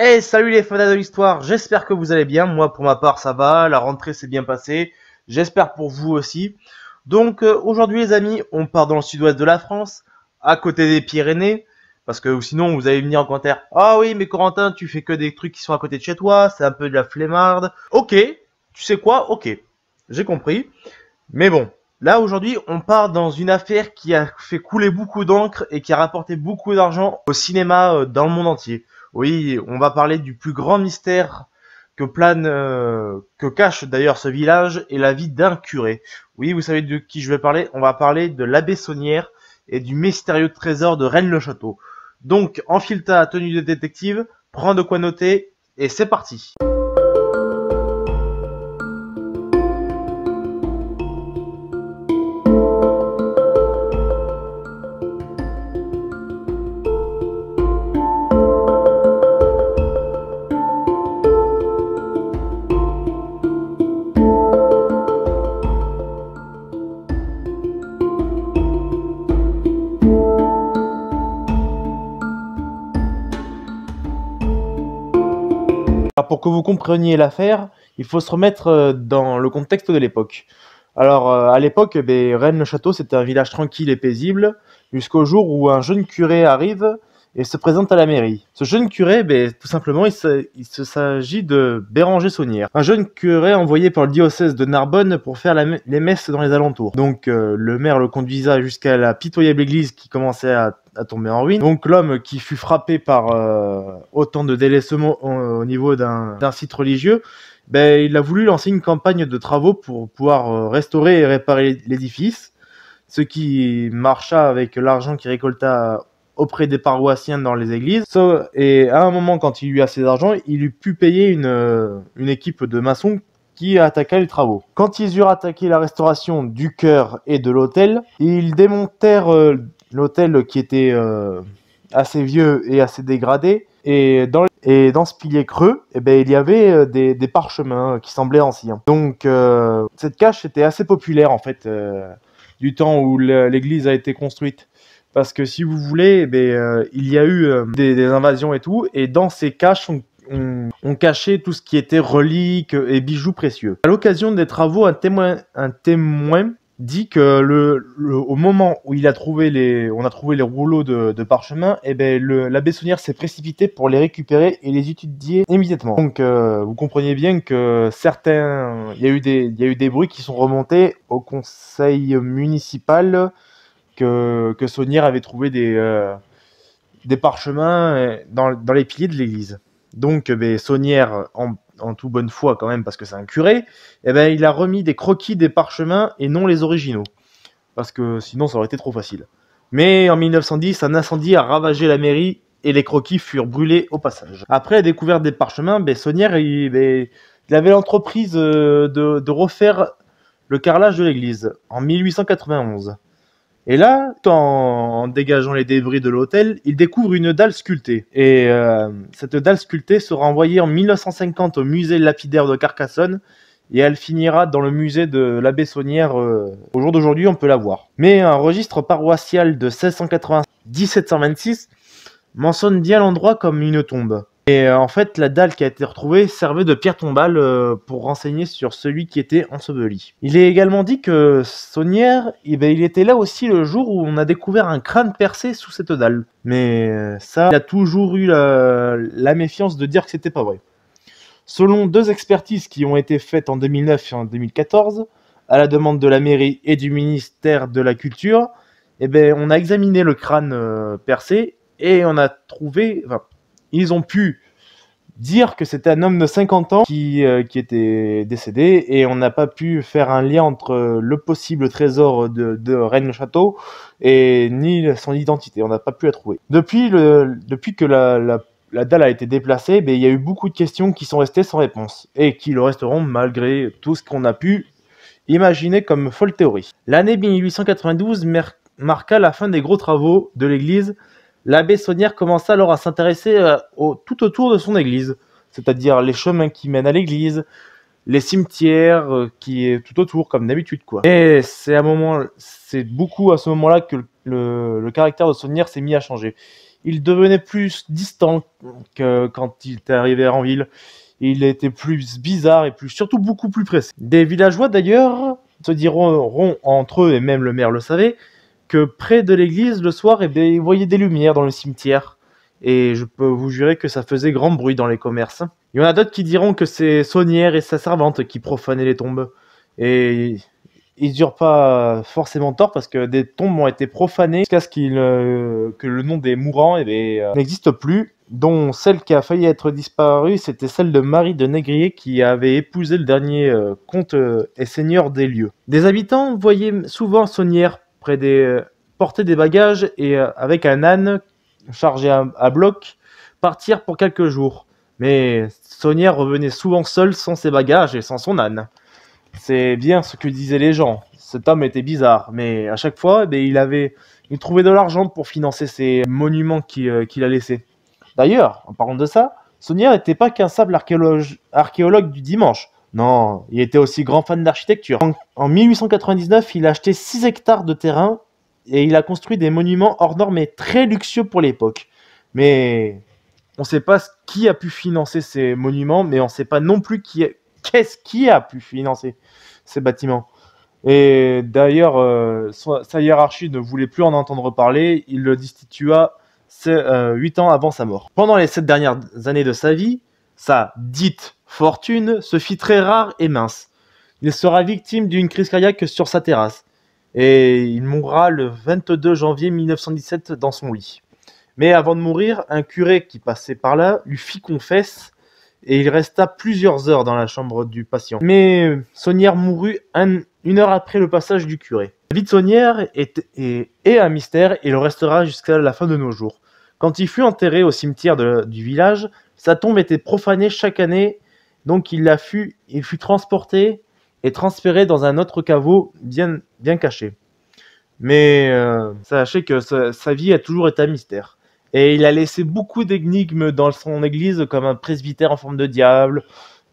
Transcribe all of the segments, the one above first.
Hey, salut les fans de l'histoire, j'espère que vous allez bien. Moi, pour ma part, ça va, la rentrée s'est bien passée. J'espère pour vous aussi. Donc, euh, aujourd'hui, les amis, on part dans le sud-ouest de la France, à côté des Pyrénées. Parce que sinon, vous allez venir en commentaire Ah oui, mais Corentin, tu fais que des trucs qui sont à côté de chez toi, c'est un peu de la flemmarde. Ok, tu sais quoi Ok, j'ai compris. Mais bon, là aujourd'hui, on part dans une affaire qui a fait couler beaucoup d'encre et qui a rapporté beaucoup d'argent au cinéma euh, dans le monde entier. Oui, on va parler du plus grand mystère que plane, euh, que cache d'ailleurs ce village et la vie d'un curé. Oui, vous savez de qui je vais parler On va parler de l'abbé Saunière et du mystérieux trésor de Rennes-le-Château. Donc, enfile ta tenue de détective, prends de quoi noter et c'est parti. pour que vous compreniez l'affaire, il faut se remettre euh, dans le contexte de l'époque. Alors, euh, à l'époque, eh ben, Rennes-le-Château, c'était un village tranquille et paisible, jusqu'au jour où un jeune curé arrive et se présente à la mairie. Ce jeune curé, eh ben, tout simplement, il s'agit de Béranger Saunière, un jeune curé envoyé par le diocèse de Narbonne pour faire les messes dans les alentours. Donc, euh, le maire le conduisa jusqu'à la pitoyable église qui commençait à à tomber en ruine. Donc l'homme qui fut frappé par euh, autant de délaissements au, niveau d'un site religieux, ben, il a voulu lancer une campagne de travaux pour pouvoir euh, restaurer et réparer l'édifice, ce qui marcha avec l'argent qu'il récolta auprès des paroissiens dans les églises. et à un moment, quand il eut assez d'argent, il eut pu payer une, euh, une équipe de maçons qui attaqua les travaux. Quand ils eurent attaqué la restauration du chœur et de l'hôtel, ils démontèrent euh, l'hôtel qui était euh, assez vieux et assez dégradé. Et dans, et dans ce pilier creux, eh ben, il y avait euh, des, parchemins qui semblaient anciens. Donc cette cache était assez populaire en fait du temps où l'église a été construite. Parce que si vous voulez, eh ben, il y a eu des, invasions et tout, et dans ces caches on, cachait tout ce qui était reliques et bijoux précieux. À l'occasion des travaux, un témoin, dit que le, au moment où il a trouvé les, on a trouvé les rouleaux de, de parchemin, et eh ben l'abbé Saunière s'est précipité pour les récupérer et les étudier immédiatement. Donc euh, vous comprenez bien que certains, il y a eu des, il eu des bruits qui sont remontés au conseil municipal que que Saunière avait trouvé des euh, des parchemins euh, dans, dans les piliers de l'église. Donc, Saunière, en, tout bonne foi quand même, parce que c'est un curé, eh ben, il a remis des croquis des parchemins et non les originaux. Parce que sinon, ça aurait été trop facile. Mais en 1910, un incendie a ravagé la mairie et les croquis furent brûlés au passage. Après la découverte des parchemins, ben, Saunière, ben, il, avait l'entreprise euh, de, de refaire le carrelage de l'église en 1891. Et là, en dégageant les débris de l'hôtel, il découvre une dalle sculptée. Et euh, cette dalle sculptée sera envoyée en 1950 au musée lapidaire de Carcassonne et elle finira dans le musée de l'abbé Saunière. Euh, au jour d'aujourd'hui, on peut la voir. Mais un registre paroissial de 1680-1726 mentionne bien l'endroit comme une tombe. Et euh, en fait, la dalle qui a été retrouvée servait de pierre tombale euh, pour renseigner sur celui qui était enseveli. Il est également dit que Saunière, eh ben, il était là aussi le jour où on a découvert un crâne percé sous cette dalle. Mais euh, ça, il a toujours eu la, méfiance de dire que c'était pas vrai. Selon deux expertises qui ont été faites en 2009 et en 2014, à la demande de la mairie et du ministère de la Culture, eh ben, on a examiné le crâne percé et on a trouvé, ils ont pu dire que c'était un homme de 50 ans qui, euh, qui était décédé et on n'a pas pu faire un lien entre euh, le possible trésor de, rennes le Château et ni son identité. On n'a pas pu la trouver. Depuis, le, depuis que la, dalle a été déplacée, ben, il y a eu beaucoup de questions qui sont restées sans réponse et qui le resteront malgré tout ce qu'on a pu imaginer comme folle théorie. L'année 1892 marqua la fin des gros travaux de l'église l'abbé Saunière commença alors à s'intéresser euh, au, tout autour de son église, c'est-à-dire les chemins qui mènent à l'église, les cimetières euh, qui est tout autour, comme d'habitude. quoi. Et c'est à moment, c'est beaucoup à ce moment-là que le, caractère de Saunière s'est mis à changer. Il devenait plus distant que quand il était arrivé en ville Il était plus bizarre et plus, surtout beaucoup plus pressé. Des villageois d'ailleurs se diront entre eux, et même le maire le savait, que près de l'église, le soir, et eh ils voyaient des lumières dans le cimetière. Et je peux vous jurer que ça faisait grand bruit dans les commerces. Il y en a d'autres qui diront que c'est Saunière et sa servante qui profanaient les tombes. Et ils durent pas forcément tort parce que des tombes ont été profanées jusqu'à ce euh, que le nom des mourants eh euh, n'existe plus, dont celle qui a failli être disparue, c'était celle de Marie de Négrier qui avait épousé le dernier euh, comte et seigneur des lieux. Des habitants voyaient souvent Saunière près des, porter des bagages et euh, avec un âne chargé à, bloc, partir pour quelques jours. Mais Sonia revenait souvent seule sans ses bagages et sans son âne. C'est bien ce que disaient les gens. Cet homme était bizarre, mais à chaque fois, eh il avait, il trouvait de l'argent pour financer ces monuments euh, qu'il a laissés. D'ailleurs, en parlant de ça, Sonia n'était pas qu'un simple archéologue, du dimanche. Non, il était aussi grand fan d'architecture. En, 1899, il a acheté 6 hectares de terrain et il a construit des monuments hors normes et très luxueux pour l'époque. Mais on ne sait pas qui a pu financer ces monuments, mais on ne sait pas non plus qu'est-ce qui a pu financer ces bâtiments. Et d'ailleurs, euh, sa hiérarchie ne voulait plus en entendre parler. Il le destitua euh, huit 8 ans avant sa mort. Pendant les 7 dernières années de sa vie, sa dite fortune se fit très rare et mince. Il sera victime d'une crise cardiaque sur sa terrasse et il mourra le 22 janvier 1917 dans son lit. Mais avant de mourir, un curé qui passait par là lui fit confesse et il resta plusieurs heures dans la chambre du patient. Mais Saunière mourut une heure après le passage du curé. La vie de Saunière est, un mystère et le restera jusqu'à la fin de nos jours. Quand il fut enterré au cimetière du village, sa tombe était profanée chaque année, donc il, la fut, il fut transporté et transféré dans un autre caveau bien, bien caché. Mais euh, sachez que sa, vie a toujours été un mystère. Et il a laissé beaucoup d'énigmes dans son église, comme un presbytère en forme de diable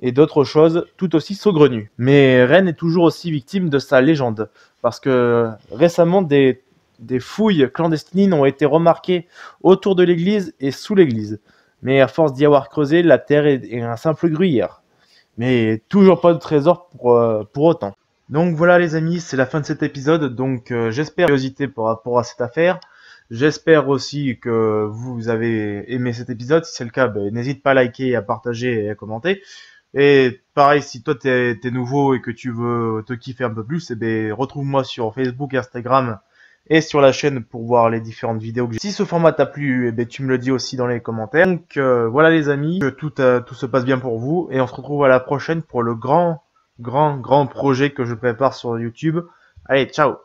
et d'autres choses tout aussi saugrenues. Mais Rennes est toujours aussi victime de sa légende, parce que récemment des, des fouilles clandestines ont été remarquées autour de l'église et sous l'église mais à force d'y avoir creusé, la terre est, un simple gruyère. Mais toujours pas de trésor pour, euh, pour autant. Donc voilà les amis, c'est la fin de cet épisode, donc euh, j'espère curiosité par rapport à cette affaire. J'espère aussi que vous avez aimé cet épisode. Si c'est le cas, ben, n'hésite pas à liker, à partager et à commenter. Et pareil, si toi t'es nouveau et que tu veux te kiffer un peu plus, eh ben, retrouve-moi sur Facebook, Instagram et sur la chaîne pour voir les différentes vidéos que j'ai. Si ce format t'a plu, eh ben, tu me le dis aussi dans les commentaires. Donc euh, voilà les amis, que tout, euh, tout se passe bien pour vous et on se retrouve à la prochaine pour le grand, grand, grand projet que je prépare sur YouTube. Allez, ciao